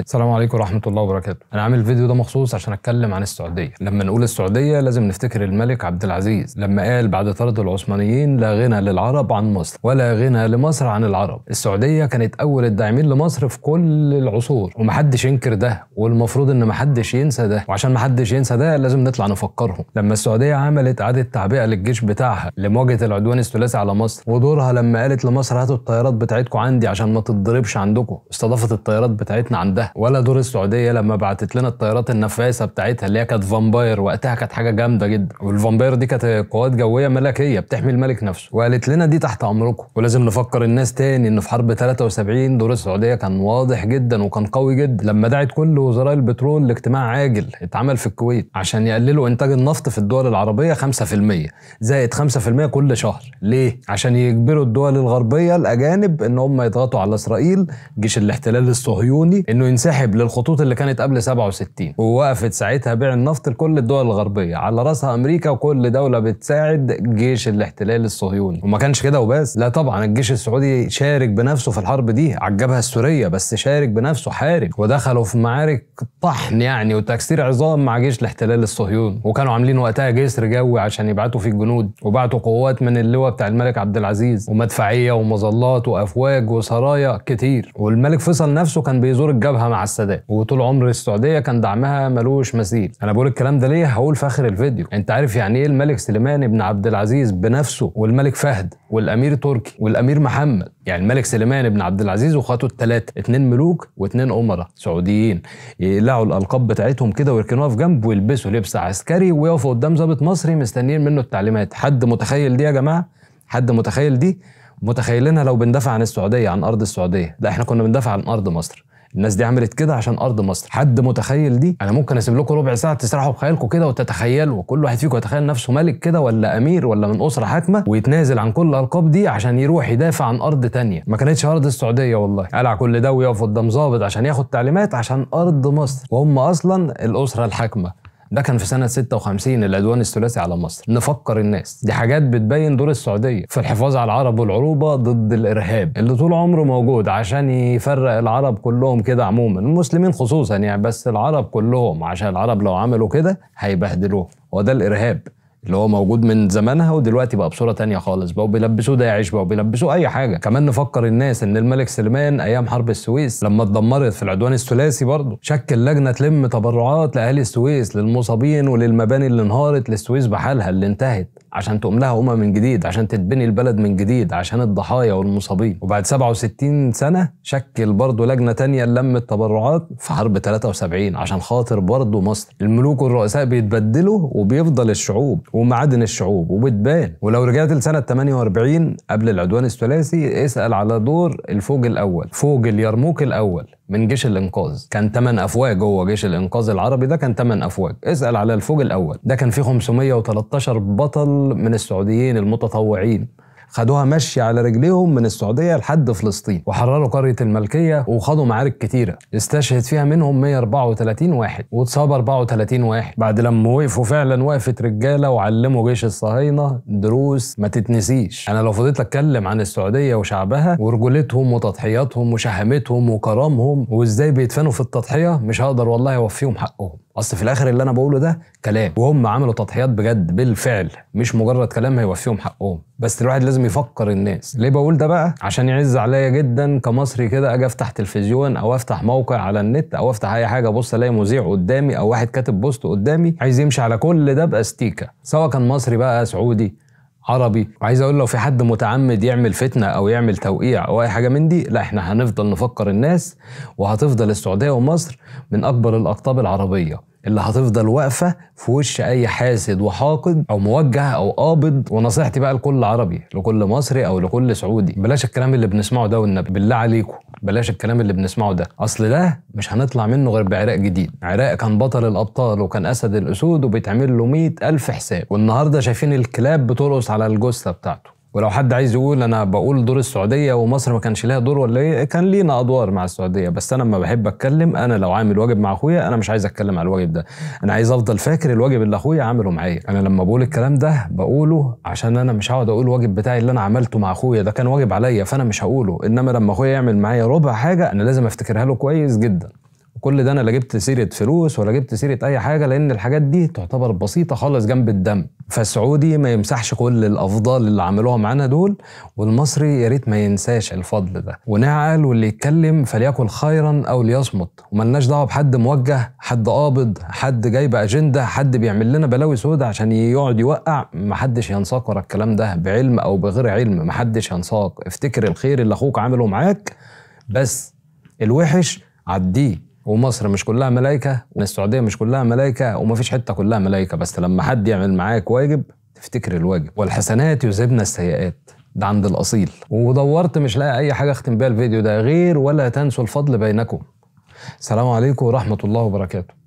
السلام عليكم ورحمة الله وبركاته. أنا عامل الفيديو ده مخصوص عشان أتكلم عن السعودية، لما نقول السعودية لازم نفتكر الملك عبد العزيز لما قال بعد طرد العثمانيين لا غنى للعرب عن مصر، ولا غنى لمصر عن العرب. السعودية كانت أول الداعمين لمصر في كل العصور، ومحدش ينكر ده، والمفروض إن محدش ينسى ده، وعشان محدش ينسى ده لازم نطلع نفكرهم. لما السعودية عملت إعادة تعبئة للجيش بتاعها لمواجهة العدوان الثلاثي على مصر، ودورها لما قالت لمصر هاتوا الطيارات بتاعتكم عندي عشان ما تتضربش عندكم، استضافت الطيارات بتاعتنا عندها ده ولا دور السعوديه لما بعتت لنا الطيارات النفايسه بتاعتها اللي هي كانت فامباير وقتها كانت حاجه جامده جدا والفامباير دي كانت قوات جويه ملكيه بتحمي الملك نفسه وقالت لنا دي تحت امركم ولازم نفكر الناس تاني ان في حرب 73 دور السعوديه كان واضح جدا وكان قوي جدا لما دعت كل وزراء البترول لاجتماع عاجل اتعمل في الكويت عشان يقللوا انتاج النفط في الدول العربيه 5% زائد 5% كل شهر ليه عشان يجبروا الدول الغربيه الاجانب ان هم يضغطوا على اسرائيل جيش الاحتلال الصهيوني انه انسحب للخطوط اللي كانت قبل 67 ووقفت ساعتها بيع النفط لكل الدول الغربيه على راسها امريكا وكل دوله بتساعد جيش الاحتلال الصهيوني وما كانش كده وبس لا طبعا الجيش السعودي شارك بنفسه في الحرب دي على الجبهه السوريه بس شارك بنفسه حارب ودخلوا في معارك طحن يعني وتكسير عظام مع جيش الاحتلال الصهيوني وكانوا عاملين وقتها جسر جوي عشان يبعتوا فيه الجنود وبعتوا قوات من اللواء بتاع الملك عبد العزيز ومدفعيه ومظلات وافواج وسرايا كتير والملك فيصل نفسه كان بيزور الجبهه مع السادات وطول عمر السعوديه كان دعمها ملوش مثيل انا بقول الكلام ده ليه هقول في اخر الفيديو انت عارف يعني ايه الملك سليمان بن عبد العزيز بنفسه والملك فهد والامير تركي والامير محمد يعني الملك سليمان بن عبد العزيز واخواته الثلاثه اثنين ملوك واثنين امراء سعوديين يقلعوا الالقاب بتاعتهم كده ويركنوها في جنب ويلبسوا لبس عسكري ويقفوا قدام ضابط مصري مستنيين منه التعليمات حد متخيل دي يا جماعه حد متخيل دي متخيلينها لو بندافع عن السعوديه عن ارض السعوديه لا احنا كنا بندافع عن ارض مصر الناس دي عملت كده عشان ارض مصر حد متخيل دي انا ممكن اسيب لكم ربع ساعه تسرحوا بخيالكم كده وتتخيلوا كل واحد فيكم يتخيل نفسه ملك كده ولا امير ولا من اسره حاكمه ويتنازل عن كل الالقاب دي عشان يروح يدافع عن ارض تانية ما كانتش ارض السعوديه والله قلع كل ده ويقف قدام ظابط عشان ياخد تعليمات عشان ارض مصر وهم اصلا الاسره الحاكمه ده كان في سنه 56 العدوان الثلاثي على مصر نفكر الناس دي حاجات بتبين دور السعوديه في الحفاظ على العرب والعروبه ضد الارهاب اللي طول عمره موجود عشان يفرق العرب كلهم كده عموما المسلمين خصوصا يعني بس العرب كلهم عشان العرب لو عملوا كده هيبهدلوه وده الارهاب اللي هو موجود من زمانها ودلوقتي بقى بصوره تانية خالص بقوا بيلبسوه داعش بقوا بيلبسوه اي حاجه كمان نفكر الناس ان الملك سليمان ايام حرب السويس لما اتدمرت في العدوان الثلاثي برضه شكل لجنه تلم تبرعات لاهالي السويس للمصابين وللمباني اللي انهارت للسويس بحالها اللي انتهت عشان تقوم لها أمة من جديد عشان تتبني البلد من جديد عشان الضحايا والمصابين وبعد 67 سنة شكل برضه لجنة تانية لم التبرعات في حرب 73 عشان خاطر برضه مصر الملوك والرؤساء بيتبدلوا وبيفضل الشعوب ومعادن الشعوب وبتبان ولو رجعت لسنة 48 قبل العدوان الثلاثي اسأل على دور الفوج الأول فوج اليرموك الأول من جيش الانقاذ كان 8 افواج جوه جيش الانقاذ العربي ده كان 8 افواج اسال على الفوج الاول ده كان فيه 513 بطل من السعوديين المتطوعين خدوها مشي على رجليهم من السعوديه لحد فلسطين وحرروا قريه الملكيه وخدوا معارك كتيره استشهد فيها منهم 134 واحد واتصاب 34 واحد بعد لما وقفوا فعلا وقفت رجاله وعلموا جيش الصهاينه دروس ما تتنسيش انا لو فضلت اتكلم عن السعوديه وشعبها ورجولتهم وتضحياتهم وشهامتهم وكرامهم وازاي بيدفنوا في التضحيه مش هقدر والله اوفيهم حقهم اصل في الاخر اللي انا بقوله ده كلام وهم عملوا تضحيات بجد بالفعل مش مجرد كلام هيوفيهم حقهم بس الواحد لازم يفكر الناس ليه بقول ده بقى عشان يعز عليا جدا كمصري كده اجي افتح تلفزيون او افتح موقع على النت او افتح اي حاجه ابص الاقي مذيع قدامي او واحد كاتب بوست قدامي عايز يمشي على كل ده باستيكه سواء كان مصري بقى سعودي عربي وعايز اقول لو في حد متعمد يعمل فتنه او يعمل توقيع او اي حاجه من دي لا احنا هنفضل نفكر الناس وهتفضل السعوديه ومصر من اكبر الاقطاب العربيه اللي هتفضل واقفه في وش اي حاسد وحاقد او موجه او قابض ونصيحتي بقى لكل عربي لكل مصري او لكل سعودي بلاش الكلام اللي بنسمعه ده والنبي بالله عليكم بلاش الكلام اللي بنسمعه ده اصل ده مش هنطلع منه غير بعراق جديد عراق كان بطل الابطال وكان اسد الاسود وبيتعمل له 100000 حساب والنهارده شايفين الكلاب بترقص على الجثه بتاعته ولو حد عايز يقول انا بقول دور السعوديه ومصر ما كانش لها دور ولا ايه كان لينا ادوار مع السعوديه بس انا لما بحب اتكلم انا لو عامل واجب مع اخويا انا مش عايز اتكلم على الواجب ده انا عايز افضل فاكر الواجب اللي اخويا عامله معايا انا لما بقول الكلام ده بقوله عشان انا مش هقعد اقول الواجب بتاعي اللي انا عملته مع اخويا ده كان واجب عليا فانا مش هقوله انما لما اخويا يعمل معايا ربع حاجه انا لازم افتكرها له كويس جدا كل ده انا لا جبت سيره فلوس ولا جبت سيره اي حاجه لان الحاجات دي تعتبر بسيطه خالص جنب الدم فالسعودي ما يمسحش كل الافضال اللي عملوها معانا دول والمصري يا ريت ما ينساش الفضل ده ونعقل واللي يتكلم فليكن خيرا او ليصمت وملناش دعوه بحد موجه حد قابض حد جايب اجنده حد بيعمل لنا بلاوي سودة عشان يقعد يوقع محدش ينساق ورا الكلام ده بعلم او بغير علم محدش ينساق افتكر الخير اللي اخوك عامله معاك بس الوحش عديه ومصر مش كلها ملايكه والسعوديه مش كلها ملايكه ومفيش حته كلها ملايكه بس لما حد يعمل معاك واجب تفتكر الواجب والحسنات يذهبن السيئات ده عند الاصيل ودورت مش لاقي اي حاجه اختم بيها الفيديو ده غير ولا تنسوا الفضل بينكم السلام عليكم ورحمه الله وبركاته